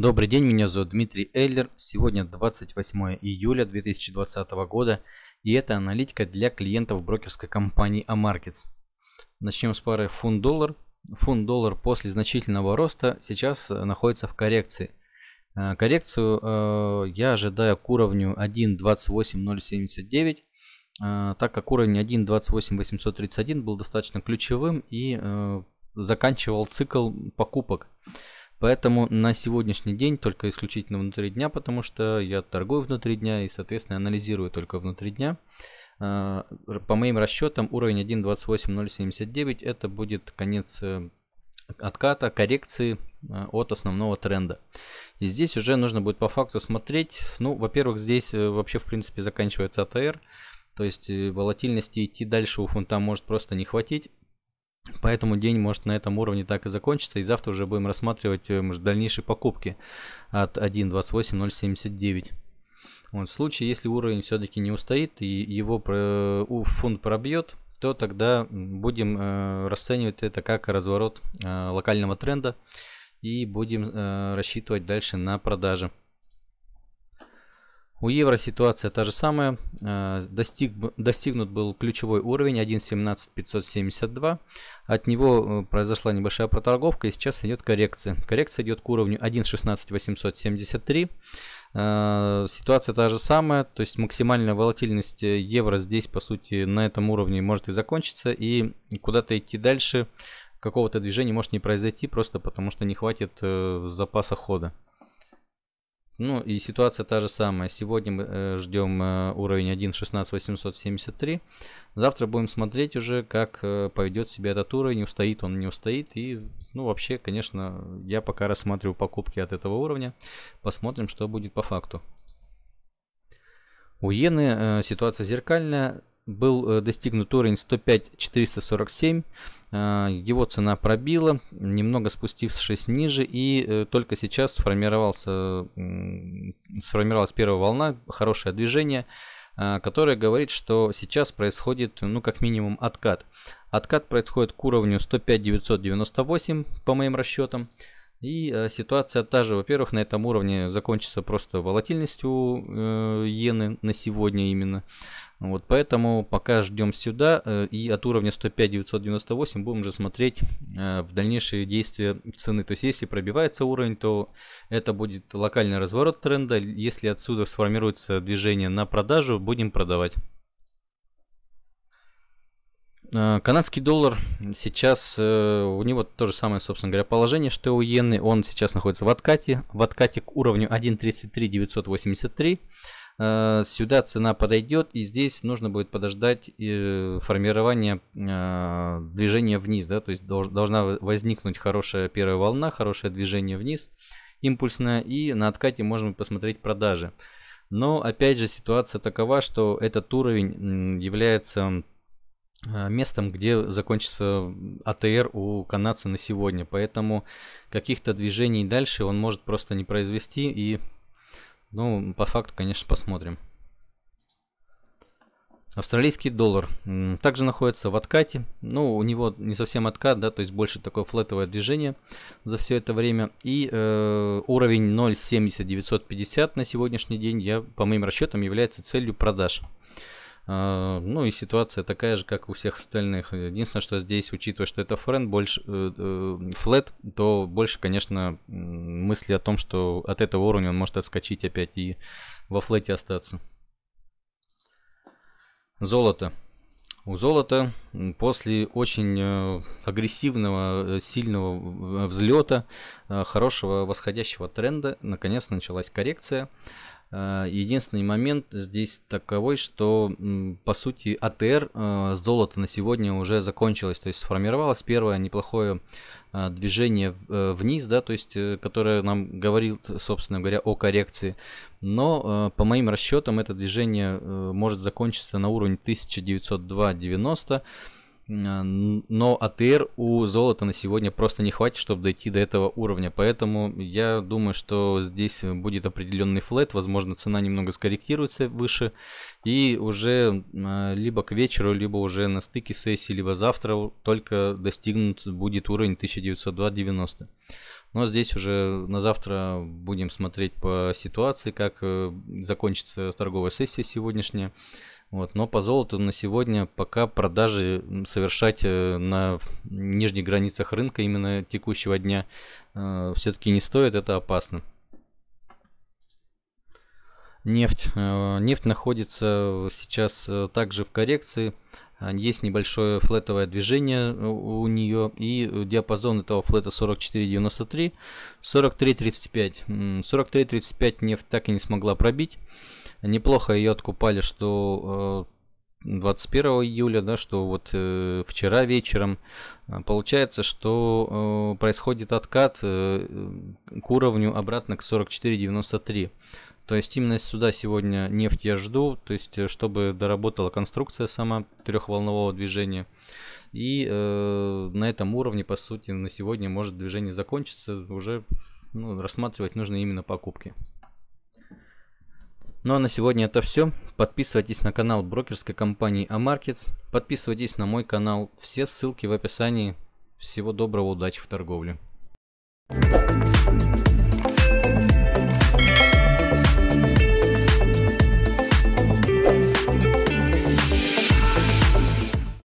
Добрый день, меня зовут Дмитрий Эллер. Сегодня 28 июля 2020 года и это аналитика для клиентов брокерской компании Amarkets. Начнем с пары фунт-доллар. Фунт-доллар после значительного роста сейчас э, находится в коррекции. Э, коррекцию э, я ожидаю к уровню 1.28079, так как уровень 1.28831 был достаточно ключевым и заканчивал цикл покупок. Поэтому на сегодняшний день только исключительно внутри дня, потому что я торгую внутри дня и, соответственно, анализирую только внутри дня. А, по моим расчетам уровень 1.28079 это будет конец э, отката, коррекции э, от основного тренда. И здесь уже нужно будет по факту смотреть. Ну, во-первых, здесь э, вообще в принципе заканчивается АТР. То есть волатильности идти дальше у фунта может просто не хватить. Поэтому день может на этом уровне так и закончиться, и завтра уже будем рассматривать э, дальнейшие покупки от 1.28079. Вот, в случае, если уровень все-таки не устоит и его про, фунт пробьет, то тогда будем э, расценивать это как разворот э, локального тренда и будем рассчитывать дальше на продажи. У евро ситуация та же самая. Э, достиг, достигнут был ключевой уровень 1.17572. От него э, произошла небольшая проторговка и сейчас идет коррекция. Коррекция идет к уровню 1.16873. Э, ситуация та же самая, то есть максимальная волатильность евро здесь по сути на этом уровне может и закончиться и куда-то идти дальше какого-то движения может не произойти просто потому что не хватит запаса хода. Ну и ситуация та же самая. Сегодня мы э, ждем э, уровень 1.16873. Завтра будем смотреть уже, как э, поведет себя этот уровень, устоит он, не устоит. И, ну, вообще, конечно, я пока рассматриваю покупки от этого уровня. Посмотрим, что будет по факту. У иены ситуация зеркальная. Был достигнут уровень 105 447. А, его цена пробила, немного спустившись ниже, и э, только сейчас сформировался, сформировалась первая волна, хорошее движение, а, которое говорит, что сейчас происходит, ну, как минимум, откат. Откат происходит к уровню 105 998, по моим расчетам. И э, ситуация та же. Во-первых, на этом уровне закончится просто волатильностью э, иены на сегодня именно. Вот, поэтому пока ждем сюда э, и от уровня 105-998 будем же смотреть э, в дальнейшие действия цены. То есть, если пробивается уровень, то это будет локальный разворот тренда. Если отсюда сформируется движение на продажу, будем продавать. Э, канадский доллар сейчас, э, у него то же самое, собственно говоря, положение, что и у иены. Он сейчас находится в откате, в откате к уровню 1.33983. Э, сюда цена подойдет, и здесь нужно будет подождать формирования движения вниз. Да? То есть должна возникнуть хорошая первая волна, хорошее движение вниз, импульсное, и на откате можно посмотреть продажи. Но опять же ситуация такова, что этот уровень является Э, местом, где закончится АТР у канадца на сегодня. Поэтому каких-то движений дальше он может просто не произвести. И, ну, по факту, конечно, посмотрим. Австралийский доллар также находится в откате. Ну, у него не совсем откат, да, то есть больше такое флетовое движение за все это время. И э, уровень 0.70950 на сегодняшний день, я, по моим расчетам, является целью продаж. А, ну и ситуация такая же, как у всех остальных. Единственное, что здесь, учитывая, что это френд больше э, э, флет, то больше, конечно, мысли о том, что от этого уровня он может отскочить опять и во флете остаться. Золото. У золота после очень э, агрессивного, сильного взлета, хорошего восходящего тренда, наконец началась коррекция. А, единственный момент здесь таковой, что по сути АТР а, золото на сегодня уже закончилось, то есть сформировалось первое неплохое а, движение э, вниз, да, то есть э, которое нам говорит, собственно говоря, о коррекции. Но по моим расчетам это движение э, может закончиться на уровне 1902.90 а, но АТР у золота на сегодня просто не хватит, чтобы дойти до этого уровня. Поэтому я думаю, что здесь будет определенный флет, возможно, цена немного скорректируется выше. И уже а, либо к вечеру, либо уже на стыке сессии, либо завтра только достигнут будет уровень 1902.90. Но здесь уже на завтра будем смотреть по ситуации, как э, закончится торговая сессия сегодняшняя. Вот, но по золоту на сегодня пока продажи совершать э, на нижних границах рынка именно текущего дня э, все-таки не стоит, это опасно. Нефть. Э, нефть находится сейчас э, также в коррекции. А, есть небольшое флетовое движение э, у нее. И э, диапазон этого флета 44.93, 43.35. 43.35 нефть так и не смогла пробить. Неплохо ее откупали, что 21 э, июля, да, что вот э, вчера вечером получается, что э, происходит откат э, к уровню обратно к 44.93. То есть именно сюда сегодня нефть я жду, то есть э, чтобы доработала конструкция сама трехволнового движения. И э, на этом уровне, по сути, на сегодня может движение закончиться, уже ну, рассматривать нужно именно покупки. Ну а на сегодня это все. Подписывайтесь на канал брокерской компании Amarkets. Подписывайтесь на мой канал. Все ссылки в описании. Всего доброго, удачи в торговле. Thank you.